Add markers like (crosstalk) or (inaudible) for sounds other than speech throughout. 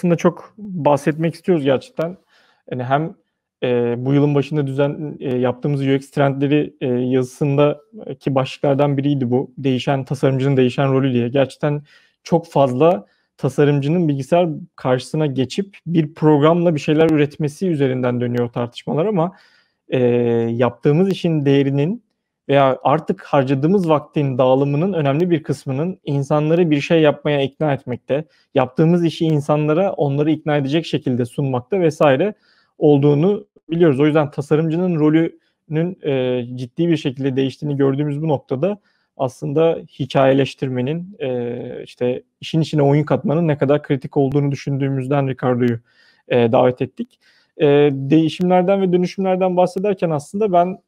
aslında çok bahsetmek istiyoruz gerçekten. Yani hem e, bu yılın başında düzen e, yaptığımız UX trendleri e, yazısındaki e, başlıklardan biriydi bu. Değişen tasarımcının değişen rolü diye. Gerçekten çok fazla tasarımcının bilgisayar karşısına geçip bir programla bir şeyler üretmesi üzerinden dönüyor tartışmalar ama e, yaptığımız işin değerinin veya artık harcadığımız vaktin dağılımının önemli bir kısmının insanları bir şey yapmaya ikna etmekte, yaptığımız işi insanlara onları ikna edecek şekilde sunmakta vesaire olduğunu biliyoruz. O yüzden tasarımcının rolünün e, ciddi bir şekilde değiştiğini gördüğümüz bu noktada aslında hikayeleştirmenin e, işte işin içine oyun katmanın ne kadar kritik olduğunu düşündüğümüzden Ricardo'yu e, davet ettik e, değişimlerden ve dönüşümlerden bahsederken aslında ben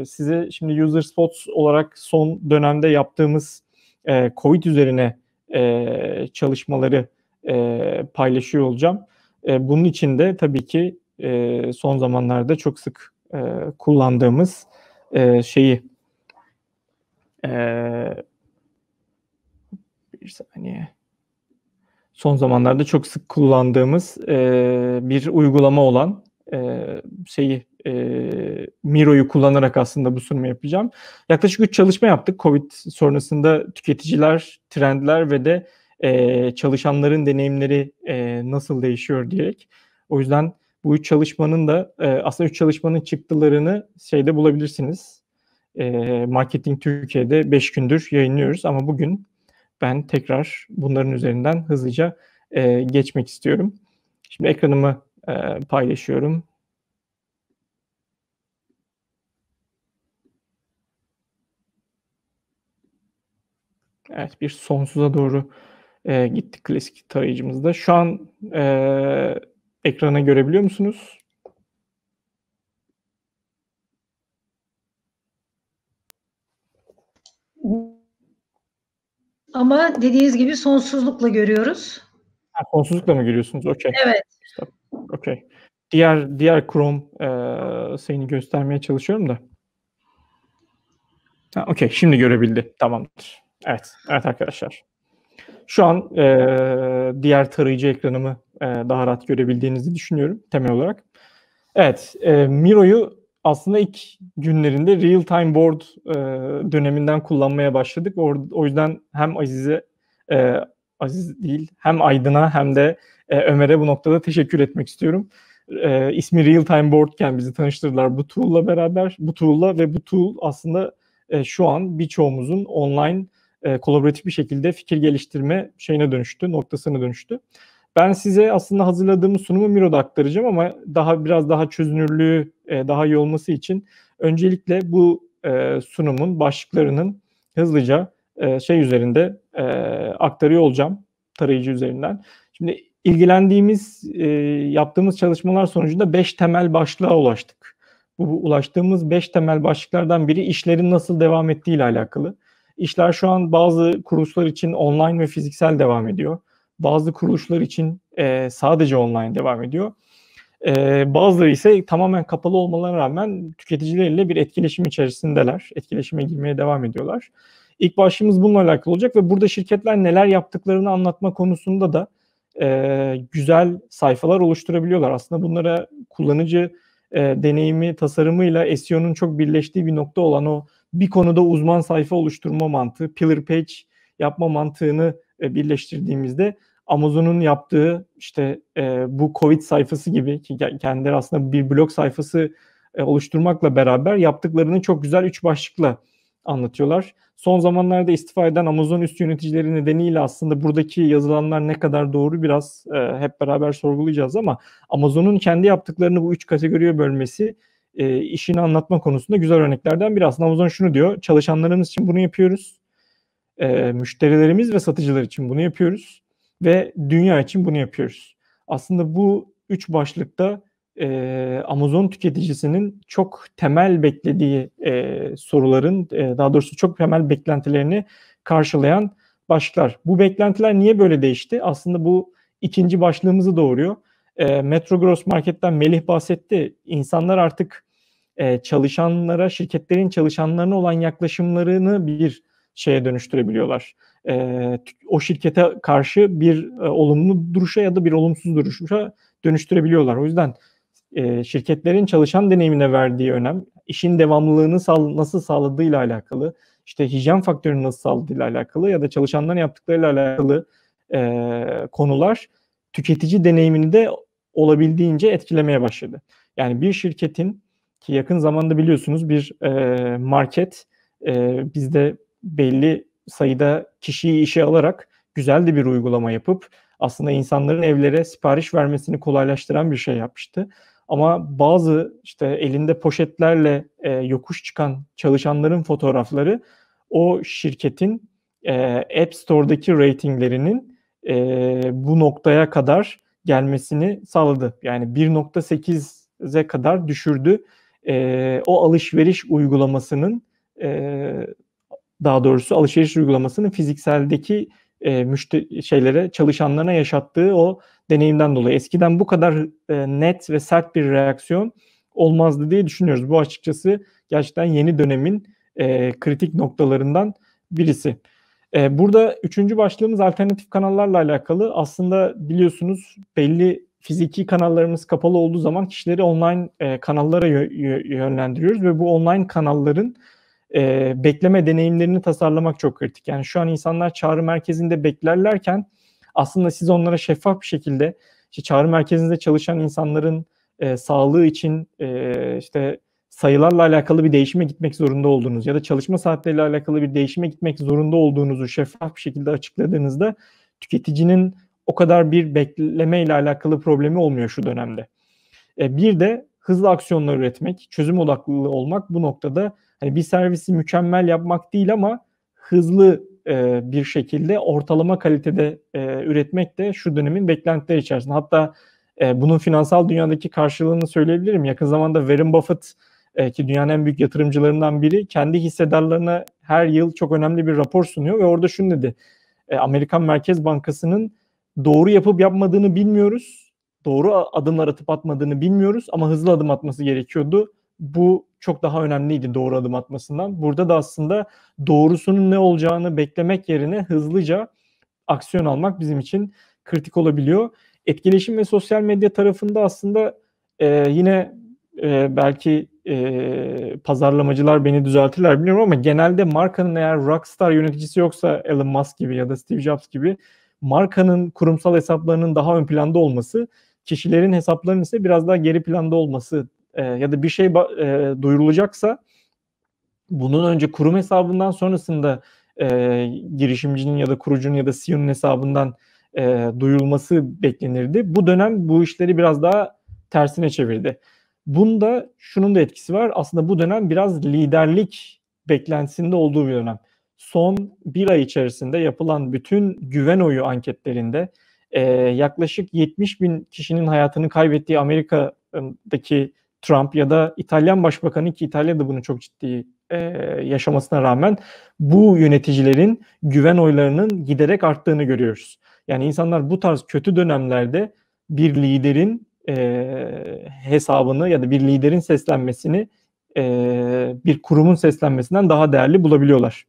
e, size şimdi user spots olarak son dönemde yaptığımız e, COVID üzerine e, çalışmaları e, paylaşıyor olacağım. E, bunun için de tabii ki e, son zamanlarda çok sık e, kullandığımız e, şeyi e, bir saniye son zamanlarda çok sık kullandığımız e, bir uygulama olan e, şeyi e, Miro'yu kullanarak aslında bu sunumu yapacağım. Yaklaşık 3 çalışma yaptık. Covid sonrasında tüketiciler, trendler ve de e, çalışanların deneyimleri e, nasıl değişiyor diyerek. O yüzden bu üç çalışmanın da e, aslında üç çalışmanın çıktılarını şeyde bulabilirsiniz. E, Marketing Türkiye'de 5 gündür yayınlıyoruz ama bugün ben tekrar bunların üzerinden hızlıca e, geçmek istiyorum. Şimdi ekranımı e, paylaşıyorum. Evet bir sonsuza doğru e, gittik klasik tarayıcımızda. Şu an e, ekrana görebiliyor musunuz? Ama dediğiniz gibi sonsuzlukla görüyoruz. Ha, sonsuzlukla mı görüyorsunuz? Okey. Evet. Okey. Diğer diğer Chrome e, şeyini göstermeye çalışıyorum da. Ha, okey. Şimdi görebildi. Tamamdır. Evet. Evet arkadaşlar. Şu an e, diğer tarayıcı ekranımı e, daha rahat görebildiğinizi düşünüyorum temel olarak. Evet. E, Miro'yu aslında ilk günlerinde real time board e, döneminden kullanmaya başladık. O, o yüzden hem Aziz'e e, Aziz değil hem Aydın'a hem de e, Ömer'e bu noktada teşekkür etmek istiyorum. E, ismi real time boardken bizi tanıştırdılar bu tool'la beraber. Bu tool'la ve bu tool aslında e, şu an birçoğumuzun online e, kolaboratif bir şekilde fikir geliştirme şeyine dönüştü, noktasına dönüştü. Ben size aslında hazırladığımız sunumu Miro'da aktaracağım ama daha biraz daha çözünürlüğü e, daha iyi olması için öncelikle bu e, sunumun başlıklarının hızlıca e, şey üzerinde e, aktarıyor olacağım tarayıcı üzerinden. Şimdi ilgilendiğimiz, e, yaptığımız çalışmalar sonucunda 5 temel başlığa ulaştık. Bu ulaştığımız 5 temel başlıklardan biri işlerin nasıl devam ettiği ile alakalı. İşler şu an bazı kuruluşlar için online ve fiziksel devam ediyor. Bazı kuruluşlar için e, sadece online devam ediyor. E, bazıları ise tamamen kapalı olmalarına rağmen tüketicileriyle bir etkileşim içerisindeler. Etkileşime girmeye devam ediyorlar. İlk başlığımız bununla alakalı olacak ve burada şirketler neler yaptıklarını anlatma konusunda da e, güzel sayfalar oluşturabiliyorlar. Aslında bunlara kullanıcı e, deneyimi tasarımıyla SEO'nun çok birleştiği bir nokta olan o bir konuda uzman sayfa oluşturma mantığı, pillar page yapma mantığını e, birleştirdiğimizde Amazon'un yaptığı işte e, bu Covid sayfası gibi ki kendileri aslında bir blog sayfası e, oluşturmakla beraber yaptıklarını çok güzel üç başlıkla anlatıyorlar. Son zamanlarda istifa eden Amazon üst yöneticileri nedeniyle aslında buradaki yazılanlar ne kadar doğru biraz e, hep beraber sorgulayacağız ama Amazon'un kendi yaptıklarını bu üç kategoriye bölmesi e, işini anlatma konusunda güzel örneklerden biri. Aslında Amazon şunu diyor, çalışanlarımız için bunu yapıyoruz. E, müşterilerimiz ve satıcılar için bunu yapıyoruz ve dünya için bunu yapıyoruz. Aslında bu üç başlıkta e, Amazon tüketicisinin çok temel beklediği e, soruların, e, daha doğrusu çok temel beklentilerini karşılayan başlıklar. Bu beklentiler niye böyle değişti? Aslında bu ikinci başlığımızı doğuruyor. E, Metro Gross Market'ten Melih bahsetti. İnsanlar artık e, çalışanlara, şirketlerin çalışanlarına olan yaklaşımlarını bir şeye dönüştürebiliyorlar. E, o şirkete karşı bir e, olumlu duruşa ya da bir olumsuz duruşa dönüştürebiliyorlar. O yüzden e, şirketlerin çalışan deneyimine verdiği önem, işin devamlılığını sağ, nasıl sağladığıyla alakalı, işte hijyen faktörünü nasıl sağladığıyla alakalı ya da çalışanların yaptıklarıyla alakalı e, konular tüketici deneyimini de olabildiğince etkilemeye başladı. Yani bir şirketin ki yakın zamanda biliyorsunuz bir e, market e, bizde belli sayıda kişiyi işe alarak güzel de bir uygulama yapıp aslında insanların evlere sipariş vermesini kolaylaştıran bir şey yapmıştı. Ama bazı işte elinde poşetlerle e, yokuş çıkan çalışanların fotoğrafları o şirketin e, App Store'daki ratinglerinin e, bu noktaya kadar gelmesini sağladı. Yani 1.8'e kadar düşürdü. E, o alışveriş uygulamasının e, daha doğrusu alışveriş uygulamasının fizikseldeki e, müşteri şeylere çalışanlarına yaşattığı o deneyimden dolayı eskiden bu kadar e, net ve sert bir reaksiyon olmazdı diye düşünüyoruz. Bu açıkçası gerçekten yeni dönemin e, kritik noktalarından birisi. E, burada üçüncü başlığımız alternatif kanallarla alakalı. Aslında biliyorsunuz belli fiziki kanallarımız kapalı olduğu zaman kişileri online e, kanallara yönlendiriyoruz ve bu online kanalların e, bekleme deneyimlerini tasarlamak çok kritik. Yani şu an insanlar çağrı merkezinde beklerlerken aslında siz onlara şeffaf bir şekilde işte çağrı merkezinde çalışan insanların e, sağlığı için e, işte sayılarla alakalı bir değişime gitmek zorunda olduğunuz ya da çalışma saatleriyle alakalı bir değişime gitmek zorunda olduğunuzu şeffaf bir şekilde açıkladığınızda tüketicinin o kadar bir bekleme ile alakalı problemi olmuyor şu dönemde. E, bir de hızlı aksiyonlar üretmek, çözüm odaklı olmak bu noktada hani bir servisi mükemmel yapmak değil ama hızlı e, bir şekilde ortalama kalitede e, üretmek de şu dönemin beklentileri içerisinde. Hatta e, bunun finansal dünyadaki karşılığını söyleyebilirim. Yakın zamanda Warren Buffett e, ki dünyanın en büyük yatırımcılarından biri kendi hissedarlarına her yıl çok önemli bir rapor sunuyor ve orada şunu dedi. E, Amerikan Merkez Bankası'nın doğru yapıp yapmadığını bilmiyoruz. Doğru adımlar atıp atmadığını bilmiyoruz ama hızlı adım atması gerekiyordu bu çok daha önemliydi doğru adım atmasından. Burada da aslında doğrusunun ne olacağını beklemek yerine hızlıca aksiyon almak bizim için kritik olabiliyor. Etkileşim ve sosyal medya tarafında aslında e, yine e, belki e, pazarlamacılar beni düzeltirler bilmiyorum ama genelde markanın eğer rockstar yöneticisi yoksa Elon Musk gibi ya da Steve Jobs gibi markanın kurumsal hesaplarının daha ön planda olması, kişilerin hesaplarının ise biraz daha geri planda olması e, ya da bir şey e, duyurulacaksa bunun önce kurum hesabından sonrasında e, girişimcinin ya da kurucunun ya da CEO'nun hesabından e, duyulması beklenirdi. Bu dönem bu işleri biraz daha tersine çevirdi. Bunda şunun da etkisi var. Aslında bu dönem biraz liderlik beklentisinde olduğu bir dönem. Son bir ay içerisinde yapılan bütün güven oyu anketlerinde e, yaklaşık 70 bin kişinin hayatını kaybettiği Amerika'daki Trump ya da İtalyan Başbakanı ki İtalya'da bunu çok ciddi e, yaşamasına rağmen bu yöneticilerin güven oylarının giderek arttığını görüyoruz. Yani insanlar bu tarz kötü dönemlerde bir liderin e, hesabını ya da bir liderin seslenmesini e, bir kurumun seslenmesinden daha değerli bulabiliyorlar.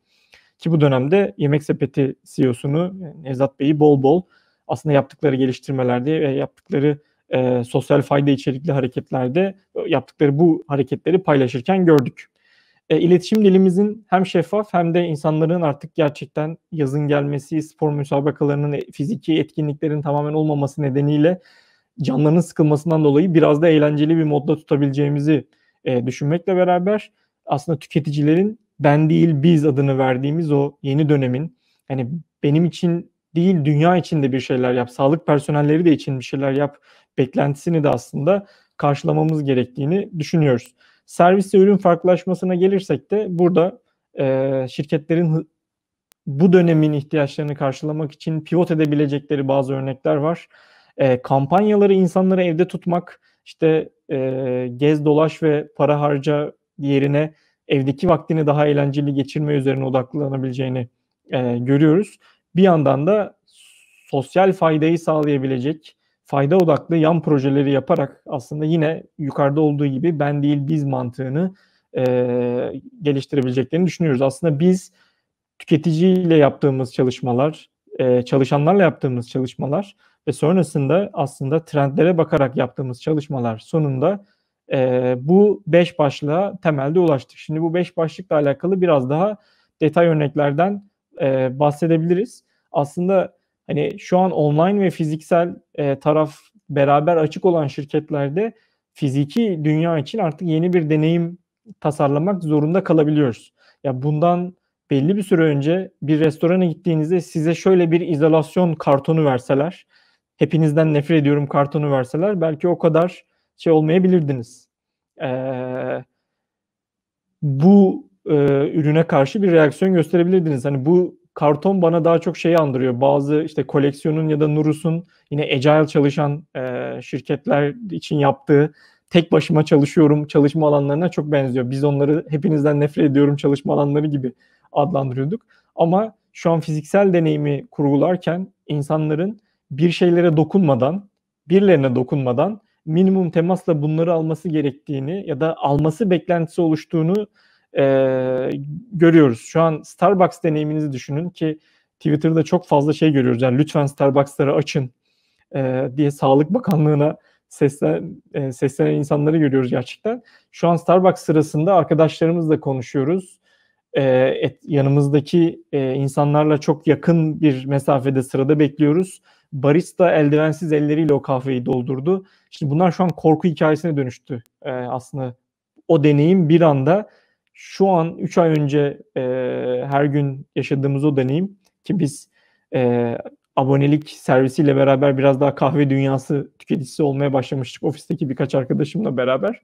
Ki bu dönemde Yemek Sepeti CEO'sunu Nevzat Bey'i bol bol aslında yaptıkları geliştirmelerde ve yaptıkları e, sosyal fayda içerikli hareketlerde e, yaptıkları bu hareketleri paylaşırken gördük. E, iletişim dilimizin hem şeffaf hem de insanların artık gerçekten yazın gelmesi, spor müsabakalarının, e, fiziki etkinliklerin tamamen olmaması nedeniyle canlarının sıkılmasından dolayı biraz da eğlenceli bir modda tutabileceğimizi e, düşünmekle beraber aslında tüketicilerin ben değil biz adını verdiğimiz o yeni dönemin hani benim için değil dünya içinde bir şeyler yap, sağlık personelleri de için bir şeyler yap beklentisini de aslında karşılamamız gerektiğini düşünüyoruz. Servis ve ürün farklılaşmasına gelirsek de burada e, şirketlerin bu dönemin ihtiyaçlarını karşılamak için pivot edebilecekleri bazı örnekler var. E, kampanyaları insanları evde tutmak, işte e, gez dolaş ve para harca yerine evdeki vaktini daha eğlenceli geçirme üzerine odaklanabileceğini e, görüyoruz bir yandan da sosyal faydayı sağlayabilecek fayda odaklı yan projeleri yaparak aslında yine yukarıda olduğu gibi ben değil biz mantığını e, geliştirebileceklerini düşünüyoruz. Aslında biz tüketiciyle yaptığımız çalışmalar, e, çalışanlarla yaptığımız çalışmalar ve sonrasında aslında trendlere bakarak yaptığımız çalışmalar sonunda e, bu beş başlığa temelde ulaştık. Şimdi bu beş başlıkla alakalı biraz daha detay örneklerden e, bahsedebiliriz. Aslında hani şu an online ve fiziksel e, taraf beraber açık olan şirketlerde fiziki dünya için artık yeni bir deneyim tasarlamak zorunda kalabiliyoruz. Ya bundan belli bir süre önce bir restorana gittiğinizde size şöyle bir izolasyon kartonu verseler, hepinizden nefret ediyorum kartonu verseler belki o kadar şey olmayabilirdiniz. Ee, bu e, ürüne karşı bir reaksiyon gösterebilirdiniz. Hani bu karton bana daha çok şeyi andırıyor. Bazı işte koleksiyonun ya da Nurus'un yine agile çalışan e, şirketler için yaptığı tek başıma çalışıyorum çalışma alanlarına çok benziyor. Biz onları hepinizden nefret ediyorum çalışma alanları gibi adlandırıyorduk. Ama şu an fiziksel deneyimi kurgularken insanların bir şeylere dokunmadan, birilerine dokunmadan minimum temasla bunları alması gerektiğini ya da alması beklentisi oluştuğunu e, görüyoruz. Şu an Starbucks deneyiminizi düşünün ki Twitter'da çok fazla şey görüyoruz. Yani lütfen Starbucks'ları açın e, diye Sağlık Bakanlığı'na seslen, e, seslenen insanları görüyoruz gerçekten. Şu an Starbucks sırasında arkadaşlarımızla konuşuyoruz. E, et, yanımızdaki e, insanlarla çok yakın bir mesafede sırada bekliyoruz. Barista eldivensiz elleriyle o kahveyi doldurdu. Şimdi bunlar şu an korku hikayesine dönüştü. E, aslında o deneyim bir anda şu an 3 ay önce e, her gün yaşadığımız o deneyim ki biz e, abonelik servisiyle beraber biraz daha kahve dünyası tüketicisi olmaya başlamıştık ofisteki birkaç arkadaşımla beraber.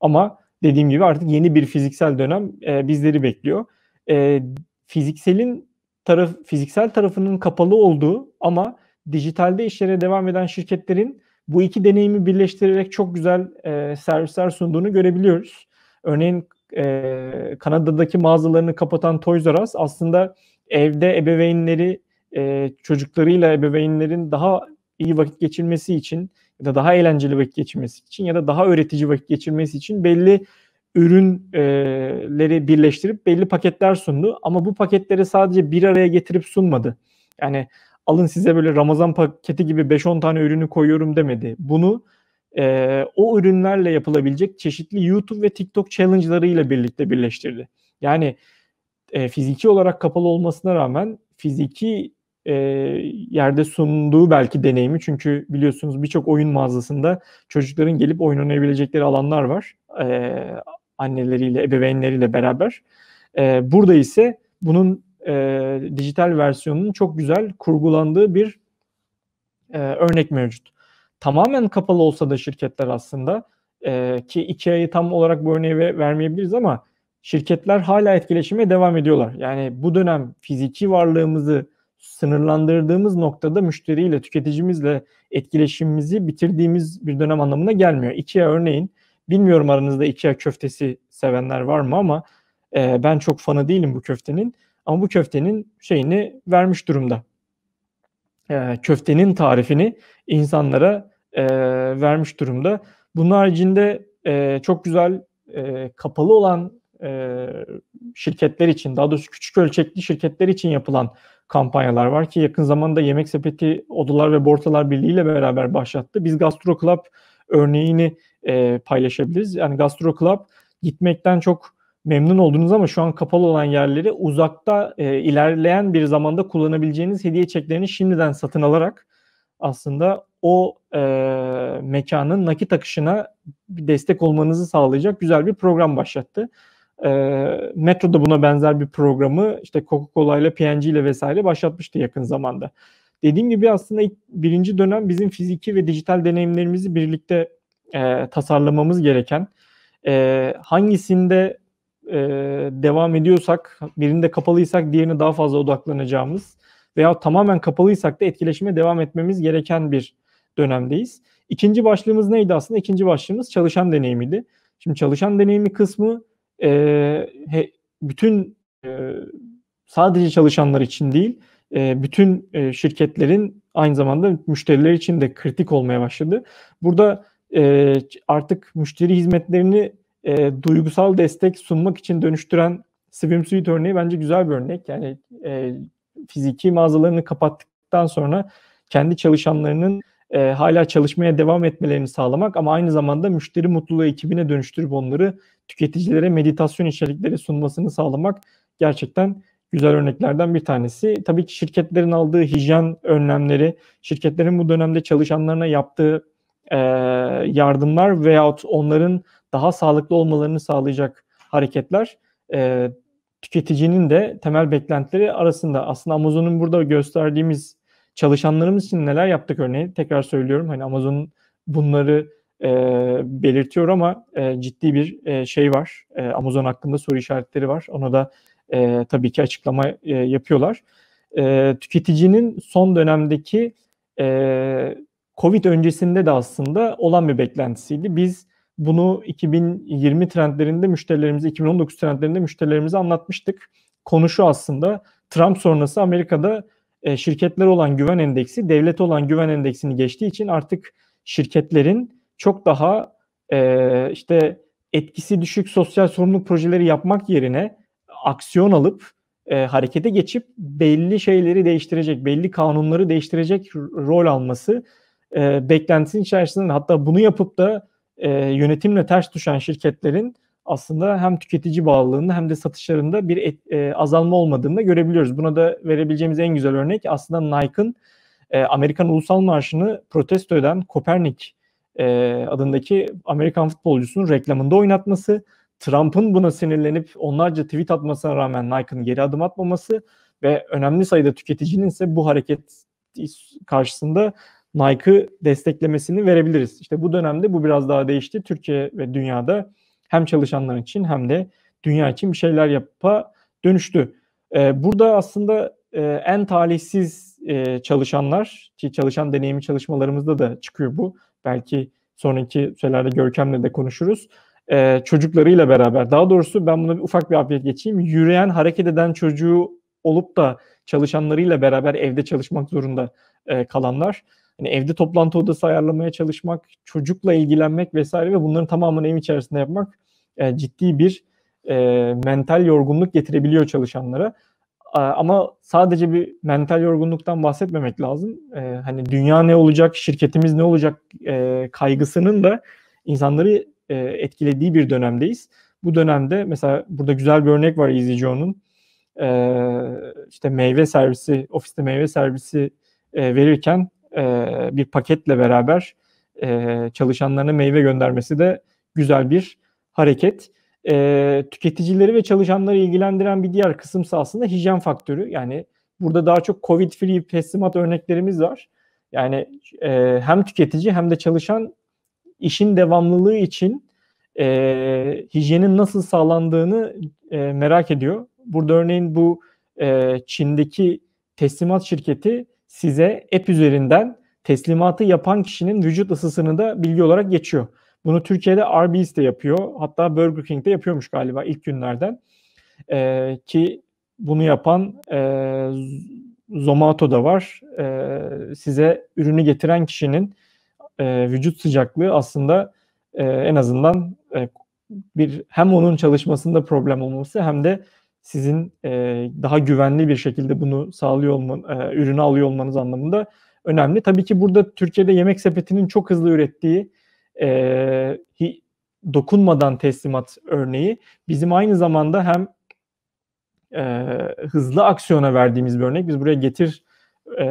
Ama dediğim gibi artık yeni bir fiziksel dönem e, bizleri bekliyor. E, fizikselin taraf fiziksel tarafının kapalı olduğu ama dijitalde işlere devam eden şirketlerin bu iki deneyimi birleştirerek çok güzel e, servisler sunduğunu görebiliyoruz. Örneğin e, Kanada'daki mağazalarını kapatan Toys R Us aslında evde ebeveynleri e, çocuklarıyla ebeveynlerin daha iyi vakit geçirmesi için ya da daha eğlenceli vakit geçirmesi için ya da daha öğretici vakit geçirmesi için belli ürünleri birleştirip belli paketler sundu. Ama bu paketleri sadece bir araya getirip sunmadı. Yani alın size böyle Ramazan paketi gibi 5-10 tane ürünü koyuyorum demedi. Bunu e, o ürünlerle yapılabilecek çeşitli YouTube ve TikTok challengeları ile birlikte birleştirdi. Yani e, fiziki olarak kapalı olmasına rağmen fiziki e, yerde sunduğu belki deneyimi çünkü biliyorsunuz birçok oyun mağazasında çocukların gelip oyun oynayabilecekleri alanlar var. E, anneleriyle, ebeveynleriyle beraber. E, burada ise bunun e, dijital versiyonunun çok güzel kurgulandığı bir e, örnek mevcut tamamen kapalı olsa da şirketler aslında e, ki IKEA'yı tam olarak bu örneği vermeyebiliriz ama şirketler hala etkileşime devam ediyorlar. Yani bu dönem fiziki varlığımızı sınırlandırdığımız noktada müşteriyle, tüketicimizle etkileşimimizi bitirdiğimiz bir dönem anlamına gelmiyor. IKEA örneğin, bilmiyorum aranızda IKEA köftesi sevenler var mı ama e, ben çok fanı değilim bu köftenin. Ama bu köftenin şeyini vermiş durumda. E, köftenin tarifini insanlara e, vermiş durumda. Bunun haricinde e, çok güzel e, kapalı olan e, şirketler için, daha doğrusu küçük ölçekli şirketler için yapılan kampanyalar var ki yakın zamanda Yemek Sepeti Odalar ve Bortalar Birliği ile beraber başlattı. Biz Gastro Club örneğini e, paylaşabiliriz. Yani Gastro Club gitmekten çok memnun oldunuz ama şu an kapalı olan yerleri uzakta e, ilerleyen bir zamanda kullanabileceğiniz hediye çeklerini şimdiden satın alarak aslında o e, mekanın nakit akışına destek olmanızı sağlayacak güzel bir program başlattı. E, Metro da buna benzer bir programı işte Coca-Cola ile PNG ile vesaire başlatmıştı yakın zamanda. Dediğim gibi aslında ilk birinci dönem bizim fiziki ve dijital deneyimlerimizi birlikte e, tasarlamamız gereken e, hangisinde e, devam ediyorsak birinde kapalıysak diğerine daha fazla odaklanacağımız veya tamamen kapalıysak da etkileşime devam etmemiz gereken bir dönemdeyiz. İkinci başlığımız neydi aslında? İkinci başlığımız çalışan deneyimiydi. Şimdi çalışan deneyimi kısmı e, he, bütün e, sadece çalışanlar için değil, e, bütün e, şirketlerin aynı zamanda müşteriler için de kritik olmaya başladı. Burada e, artık müşteri hizmetlerini e, duygusal destek sunmak için dönüştüren Swim Suite örneği bence güzel bir örnek. Yani e, fiziki mağazalarını kapattıktan sonra kendi çalışanlarının e, hala çalışmaya devam etmelerini sağlamak ama aynı zamanda müşteri mutluluğu ekibine dönüştürüp onları tüketicilere meditasyon içerikleri sunmasını sağlamak gerçekten güzel örneklerden bir tanesi. Tabii ki şirketlerin aldığı hijyen önlemleri, şirketlerin bu dönemde çalışanlarına yaptığı e, yardımlar veyahut onların daha sağlıklı olmalarını sağlayacak hareketler e, tüketicinin de temel beklentileri arasında. Aslında Amazon'un burada gösterdiğimiz çalışanlarımız için neler yaptık örneğin tekrar söylüyorum hani Amazon'un bunları e, belirtiyor ama e, ciddi bir e, şey var. E, Amazon hakkında soru işaretleri var. Ona da e, tabii ki açıklama e, yapıyorlar. E, tüketicinin son dönemdeki e, Covid öncesinde de aslında olan bir beklentisiydi. Biz bunu 2020 trendlerinde müşterilerimize, 2019 trendlerinde müşterilerimize anlatmıştık. Konu şu aslında Trump sonrası Amerika'da e, şirketler olan güven endeksi devlet olan güven endeksini geçtiği için artık şirketlerin çok daha e, işte etkisi düşük sosyal sorumluluk projeleri yapmak yerine aksiyon alıp e, harekete geçip belli şeyleri değiştirecek, belli kanunları değiştirecek rol alması e, beklentisinin içerisinde hatta bunu yapıp da e, yönetimle ters düşen şirketlerin aslında hem tüketici bağlılığında hem de satışlarında bir et, e, azalma olmadığını da görebiliyoruz. Buna da verebileceğimiz en güzel örnek aslında Nike'ın e, Amerikan Ulusal Marşı'nı protesto eden Kopernik e, adındaki Amerikan futbolcusunun reklamında oynatması, Trump'ın buna sinirlenip onlarca tweet atmasına rağmen Nike'ın geri adım atmaması ve önemli sayıda tüketicinin ise bu hareket karşısında Nike'ı desteklemesini verebiliriz. İşte bu dönemde bu biraz daha değişti. Türkiye ve dünyada hem çalışanlar için hem de dünya için bir şeyler yapıp dönüştü. E, burada aslında e, en talihsiz e, çalışanlar ki çalışan deneyimi çalışmalarımızda da çıkıyor bu. Belki sonraki şeylerde Görkem'le de konuşuruz. E, çocuklarıyla beraber daha doğrusu ben buna bir ufak bir update geçeyim. Yürüyen hareket eden çocuğu olup da çalışanlarıyla beraber evde çalışmak zorunda e, kalanlar hani evde toplantı odası ayarlamaya çalışmak, çocukla ilgilenmek vesaire ve bunların tamamını ev içerisinde yapmak e, ciddi bir e, mental yorgunluk getirebiliyor çalışanlara. E, ama sadece bir mental yorgunluktan bahsetmemek lazım. E, hani dünya ne olacak, şirketimiz ne olacak e, kaygısının da insanları e, etkilediği bir dönemdeyiz. Bu dönemde mesela burada güzel bir örnek var EasyJoe'nun. E, işte meyve servisi, ofiste meyve servisi e, verirken e, bir paketle beraber e, çalışanlarına meyve göndermesi de güzel bir hareket. E, tüketicileri ve çalışanları ilgilendiren bir diğer kısımsa aslında hijyen faktörü. Yani burada daha çok COVID-free teslimat örneklerimiz var. Yani e, hem tüketici hem de çalışan işin devamlılığı için e, hijyenin nasıl sağlandığını e, merak ediyor. Burada örneğin bu e, Çin'deki teslimat şirketi size app üzerinden teslimatı yapan kişinin vücut ısısını da bilgi olarak geçiyor. Bunu Türkiye'de Arby's de yapıyor. Hatta Burger King de yapıyormuş galiba ilk günlerden. Ee, ki bunu yapan e, Zomato da var. E, size ürünü getiren kişinin e, vücut sıcaklığı aslında e, en azından e, bir hem onun çalışmasında problem olması hem de sizin e, daha güvenli bir şekilde bunu sağlıyor olman, e, ürünü alıyor olmanız anlamında önemli. Tabii ki burada Türkiye'de yemek sepetinin çok hızlı ürettiği e, dokunmadan teslimat örneği bizim aynı zamanda hem e, hızlı aksiyona verdiğimiz bir örnek. Biz buraya getir e,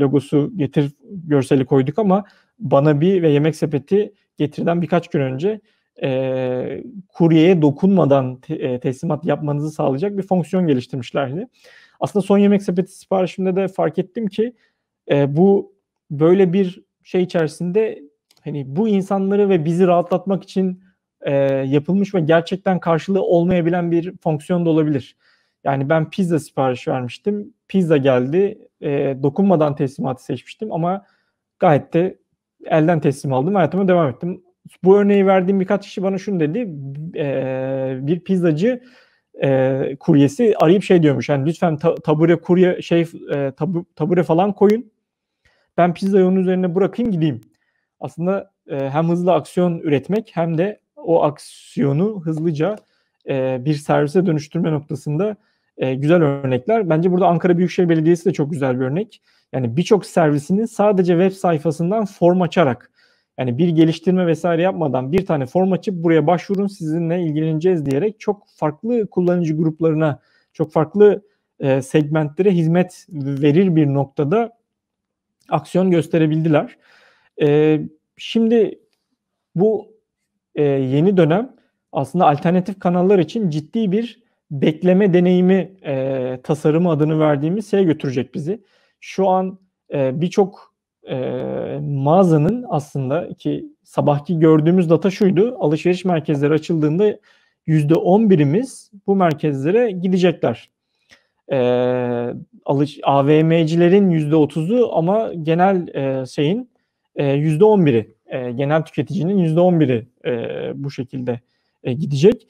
logosu, getir görseli koyduk ama bana bir ve yemek sepeti getirden birkaç gün önce e, kuryeye dokunmadan te, teslimat yapmanızı sağlayacak bir fonksiyon geliştirmişlerdi. Aslında son yemek sepeti siparişimde de fark ettim ki e, bu böyle bir şey içerisinde hani bu insanları ve bizi rahatlatmak için e, yapılmış ve gerçekten karşılığı olmayabilen bir fonksiyon da olabilir. Yani ben pizza siparişi vermiştim. Pizza geldi. E, dokunmadan teslimatı seçmiştim ama gayet de elden teslim aldım. Hayatıma devam ettim bu örneği verdiğim birkaç kişi bana şunu dedi. E, bir pizzacı e, kuryesi arayıp şey diyormuş. Yani lütfen ta, tabure kurye şey e, tabu, tabure falan koyun. Ben pizzayı onun üzerine bırakayım gideyim. Aslında e, hem hızlı aksiyon üretmek hem de o aksiyonu hızlıca e, bir servise dönüştürme noktasında e, güzel örnekler. Bence burada Ankara Büyükşehir Belediyesi de çok güzel bir örnek. Yani birçok servisinin sadece web sayfasından form açarak yani bir geliştirme vesaire yapmadan bir tane form açıp buraya başvurun sizinle ilgileneceğiz diyerek çok farklı kullanıcı gruplarına, çok farklı e, segmentlere hizmet verir bir noktada aksiyon gösterebildiler. E, şimdi bu e, yeni dönem aslında alternatif kanallar için ciddi bir bekleme deneyimi e, tasarımı adını verdiğimiz şeye götürecek bizi. Şu an e, birçok e, mağazanın aslında ki sabahki gördüğümüz data şuydu. Alışveriş merkezleri açıldığında %11'imiz bu merkezlere gidecekler. E, alış AVM'cilerin %30'u ama genel e, şeyin e, %11'i, e, genel tüketicinin %11'i e, bu şekilde e, gidecek.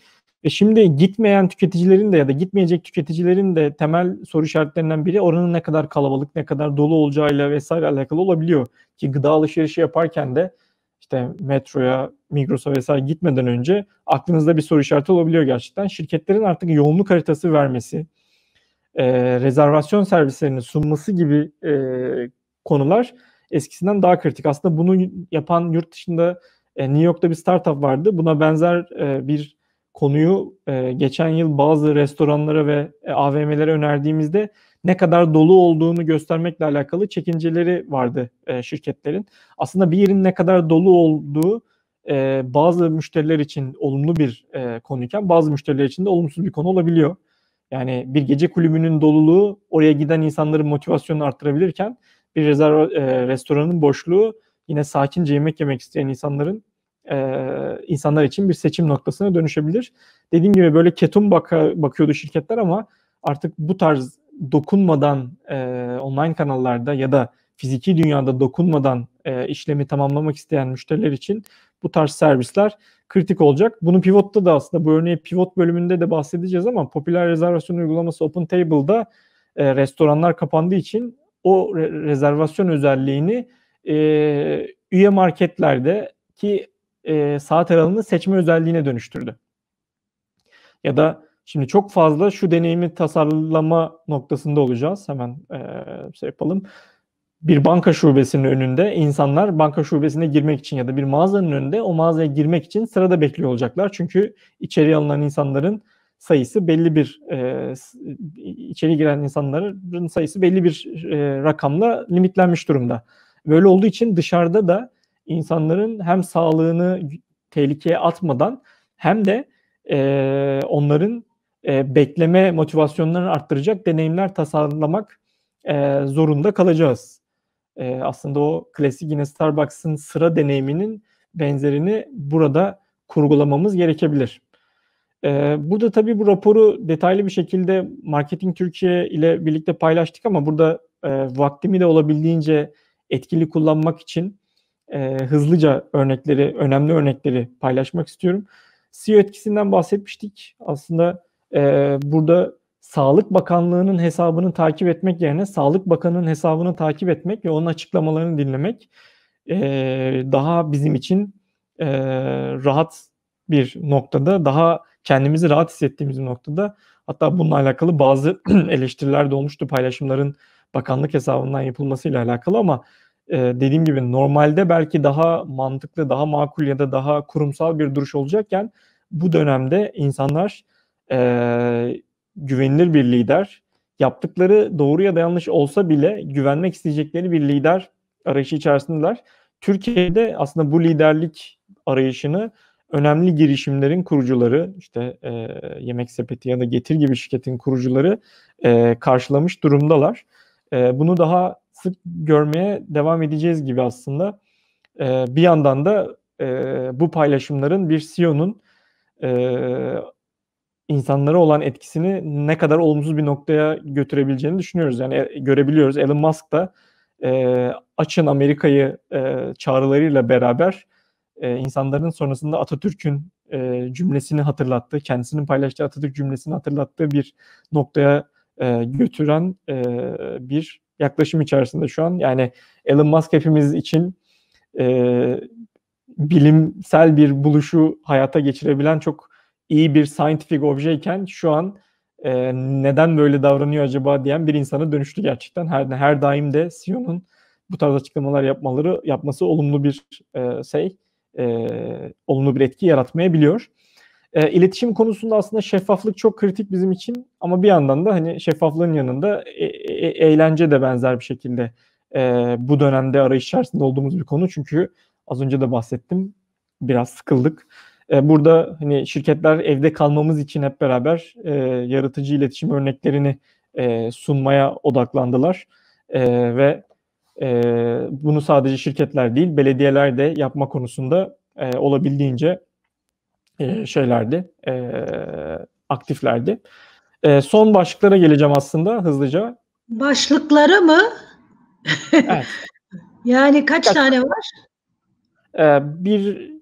E şimdi gitmeyen tüketicilerin de ya da gitmeyecek tüketicilerin de temel soru işaretlerinden biri oranın ne kadar kalabalık, ne kadar dolu olacağıyla vesaire alakalı olabiliyor. Ki gıda alışverişi yaparken de işte metroya, Migros'a vesaire gitmeden önce aklınızda bir soru işareti olabiliyor gerçekten. Şirketlerin artık yoğunluk haritası vermesi, e, rezervasyon servislerini sunması gibi e, konular eskisinden daha kritik. Aslında bunu yapan yurt dışında e, New York'ta bir startup vardı. Buna benzer e, bir konuyu e, geçen yıl bazı restoranlara ve e, AVM'lere önerdiğimizde ne kadar dolu olduğunu göstermekle alakalı çekinceleri vardı e, şirketlerin. Aslında bir yerin ne kadar dolu olduğu e, bazı müşteriler için olumlu bir e, konuyken bazı müşteriler için de olumsuz bir konu olabiliyor. Yani bir gece kulübünün doluluğu oraya giden insanların motivasyonunu arttırabilirken bir rezerv, e, restoranın boşluğu yine sakince yemek yemek isteyen insanların e, insanlar için bir seçim noktasına dönüşebilir. Dediğim gibi böyle ketum baka, bakıyordu şirketler ama artık bu tarz dokunmadan e, online kanallarda ya da fiziki dünyada dokunmadan e, işlemi tamamlamak isteyen müşteriler için bu tarz servisler kritik olacak. Bunu Pivot'ta da aslında bu örneği Pivot bölümünde de bahsedeceğiz ama popüler rezervasyon uygulaması OpenTable'da e, restoranlar kapandığı için o re- rezervasyon özelliğini e, üye marketlerde ki e, saat aralığını seçme özelliğine dönüştürdü. Ya da şimdi çok fazla şu deneyimi tasarlama noktasında olacağız. Hemen e, şey yapalım. Bir banka şubesinin önünde insanlar banka şubesine girmek için ya da bir mağazanın önünde o mağazaya girmek için sırada bekliyor olacaklar. Çünkü içeri alınan insanların sayısı belli bir e, içeri giren insanların sayısı belli bir e, rakamla limitlenmiş durumda. Böyle olduğu için dışarıda da insanların hem sağlığını tehlikeye atmadan hem de e, onların e, bekleme motivasyonlarını arttıracak deneyimler tasarlamak e, zorunda kalacağız. E, aslında o klasik yine Starbucks'ın sıra deneyiminin benzerini burada kurgulamamız gerekebilir. E, burada tabii bu raporu detaylı bir şekilde Marketing Türkiye ile birlikte paylaştık ama burada e, vaktimi de olabildiğince etkili kullanmak için e, hızlıca örnekleri, önemli örnekleri paylaşmak istiyorum. CEO etkisinden bahsetmiştik. Aslında e, burada Sağlık Bakanlığı'nın hesabını takip etmek yerine Sağlık Bakanı'nın hesabını takip etmek ve onun açıklamalarını dinlemek e, daha bizim için e, rahat bir noktada, daha kendimizi rahat hissettiğimiz bir noktada. Hatta bununla alakalı bazı (clears throat) eleştiriler de olmuştu paylaşımların bakanlık hesabından yapılmasıyla alakalı ama e, dediğim gibi normalde belki daha mantıklı, daha makul ya da daha kurumsal bir duruş olacakken bu dönemde insanlar e, güvenilir bir lider, yaptıkları doğru ya da yanlış olsa bile güvenmek isteyecekleri bir lider arayışı içerisindeler. Türkiye'de aslında bu liderlik arayışını önemli girişimlerin kurucuları işte e, Yemek Sepeti ya da Getir gibi şirketin kurucuları e, karşılamış durumdalar. E, bunu daha sık görmeye devam edeceğiz gibi aslında. E, bir yandan da e, bu paylaşımların bir CEO'nun e, insanlara olan etkisini ne kadar olumsuz bir noktaya götürebileceğini düşünüyoruz. Yani e, görebiliyoruz. Elon Musk da e, açın Amerika'yı e, çağrılarıyla beraber e, insanların sonrasında Atatürk'ün e, cümlesini hatırlattığı, kendisinin paylaştığı Atatürk cümlesini hatırlattığı bir noktaya e, götüren e, bir yaklaşım içerisinde şu an. Yani Elon Musk hepimiz için e, bilimsel bir buluşu hayata geçirebilen çok iyi bir scientific obje iken şu an e, neden böyle davranıyor acaba diyen bir insana dönüştü gerçekten. Her, her daim de CEO'nun bu tarz açıklamalar yapmaları yapması olumlu bir e, şey, e, olumlu bir etki yaratmayabiliyor. E, iletişim konusunda aslında şeffaflık çok kritik bizim için ama bir yandan da hani şeffaflığın yanında e, e, e, eğlence de benzer bir şekilde e, bu dönemde arayış içerisinde olduğumuz bir konu. Çünkü az önce de bahsettim biraz sıkıldık. E, burada hani şirketler evde kalmamız için hep beraber e, yaratıcı iletişim örneklerini e, sunmaya odaklandılar e, ve e, bunu sadece şirketler değil belediyeler de yapma konusunda e, olabildiğince e, şeylerdi, e, aktiflerdi. E, son başlıklara geleceğim aslında hızlıca. Başlıkları mı? evet. (laughs) yani kaç, kaç tane var? E, bir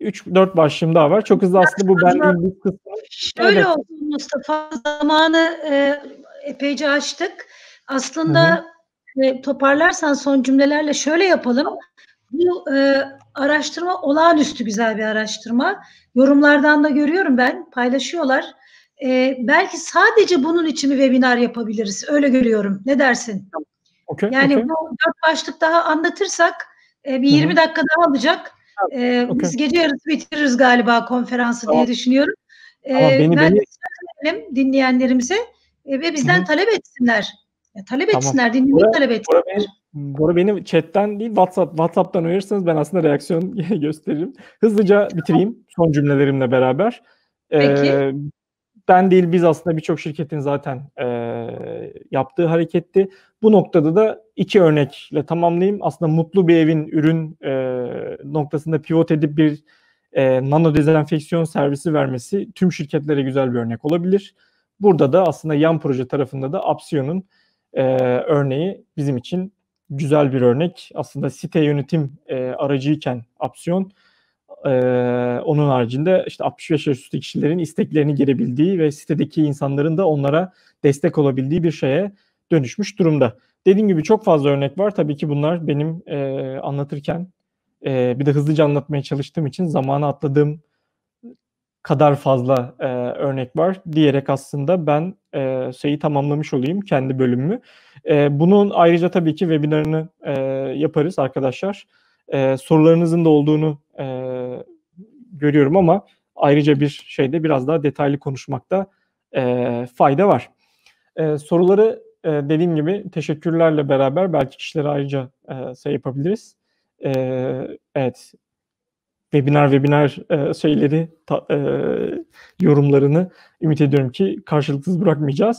üç, dört başlığım daha var. Çok hızlı aslında bu benim. bir kısmı. Şöyle evet. oldu Mustafa, zamanı e, epeyce açtık. Aslında Hı-hı. e, toparlarsan son cümlelerle şöyle yapalım. Bu e, araştırma olağanüstü güzel bir araştırma. Yorumlardan da görüyorum ben, paylaşıyorlar. Ee, belki sadece bunun için bir webinar yapabiliriz. Öyle görüyorum. Ne dersin? Okay, yani okay. bu dört başlık daha anlatırsak e, bir 20 Hı-hı. dakika daha alacak. Ee, okay. Biz gece yarısı bitiririz galiba konferansı tamam. diye düşünüyorum. Ee, tamam, beni, ben beni... dinleyenlerimize e, ve bizden Hı-hı. talep etsinler. Ya, talep tamam. etsinler, dinlemeyi talep etsinler. Bora benim, Bora chatten değil WhatsApp, WhatsApp'tan uyarırsanız ben aslında reaksiyon (laughs) gösteririm. Hızlıca bitireyim son cümlelerimle beraber. Ee, Peki. Ee, ben değil biz aslında birçok şirketin zaten e, yaptığı hareketti. Bu noktada da iki örnekle tamamlayayım. Aslında mutlu bir evin ürün e, noktasında pivot edip bir e, nano dezenfeksiyon servisi vermesi tüm şirketlere güzel bir örnek olabilir. Burada da aslında yan proje tarafında da Apsiyon'un e, örneği bizim için güzel bir örnek. Aslında site yönetim e, aracıyken Apsiyon e, onun haricinde işte 65 yaş üstü kişilerin isteklerini girebildiği ve sitedeki insanların da onlara destek olabildiği bir şeye dönüşmüş durumda. Dediğim gibi çok fazla örnek var. Tabii ki bunlar benim e, anlatırken e, bir de hızlıca anlatmaya çalıştığım için zamanı atladığım kadar fazla e, örnek var diyerek aslında ben e, şeyi tamamlamış olayım kendi bölümümü. E, bunun ayrıca tabii ki webinarını e, yaparız arkadaşlar. E, sorularınızın da olduğunu görüyorum ama ayrıca bir şeyde biraz daha detaylı konuşmakta fayda var. soruları dediğim gibi teşekkürlerle beraber belki kişilere ayrıca e, şey yapabiliriz. evet webinar webinar e, şeyleri ta, e, yorumlarını ümit ediyorum ki karşılıksız bırakmayacağız.